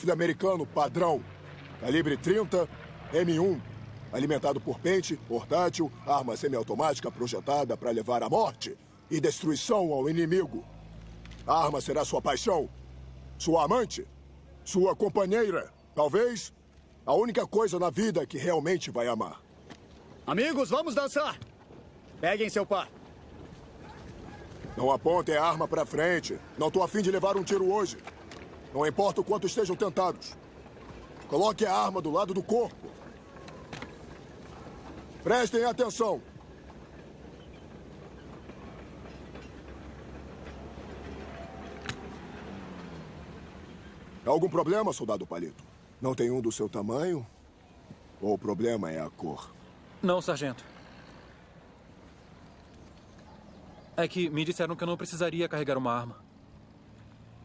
Sudamericano padrão, calibre 30, M1, alimentado por pente, portátil, arma semiautomática projetada para levar à morte e destruição ao inimigo. A arma será sua paixão, sua amante, sua companheira, talvez a única coisa na vida que realmente vai amar. Amigos, vamos dançar! Peguem seu par. Não apontem a arma para frente. Não estou afim de levar um tiro hoje. Não importa o quanto estejam tentados. Coloque a arma do lado do corpo. Prestem atenção. Algum problema, soldado Palito? Não tem um do seu tamanho? Ou o problema é a cor? Não, sargento. É que me disseram que eu não precisaria carregar uma arma.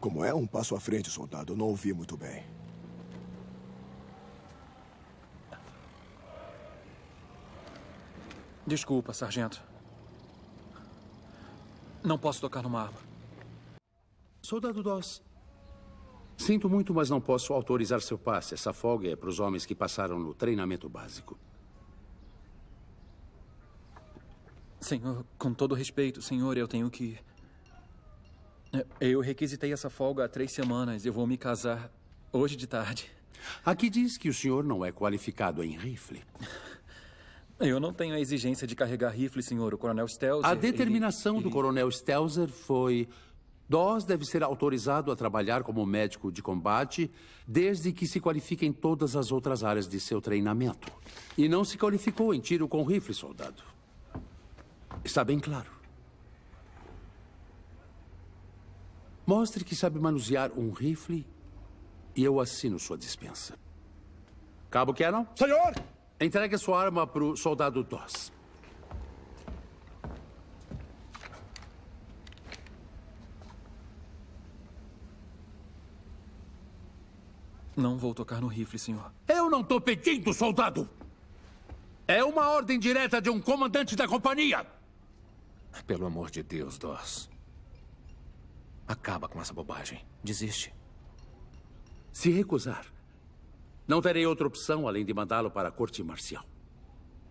Como é um passo à frente, soldado? Não ouvi muito bem. Desculpa, sargento. Não posso tocar numa arma. Soldado Doss. Sinto muito, mas não posso autorizar seu passe. Essa folga é para os homens que passaram no treinamento básico. Senhor, com todo respeito, senhor, eu tenho que é, eu requisitei essa folga há três semanas. Eu vou me casar hoje de tarde. Aqui diz que o senhor não é qualificado em rifle. Eu não tenho a exigência de carregar rifle, senhor. O coronel Stelzer... A determinação ele... do coronel Stelzer foi... Dós deve ser autorizado a trabalhar como médico de combate desde que se qualifique em todas as outras áreas de seu treinamento. E não se qualificou em tiro com rifle, soldado. Está bem claro. Mostre que sabe manusear um rifle e eu assino sua dispensa. Cabo Cannon? Senhor! Entregue sua arma para o soldado Doss. Não vou tocar no rifle, senhor. Eu não estou pedindo, soldado! É uma ordem direta de um comandante da companhia! Pelo amor de Deus, Doss. Acaba com essa bobagem. Desiste. Se recusar, não terei outra opção além de mandá-lo para a corte marcial.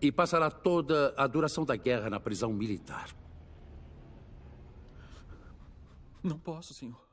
E passará toda a duração da guerra na prisão militar. Não posso, senhor.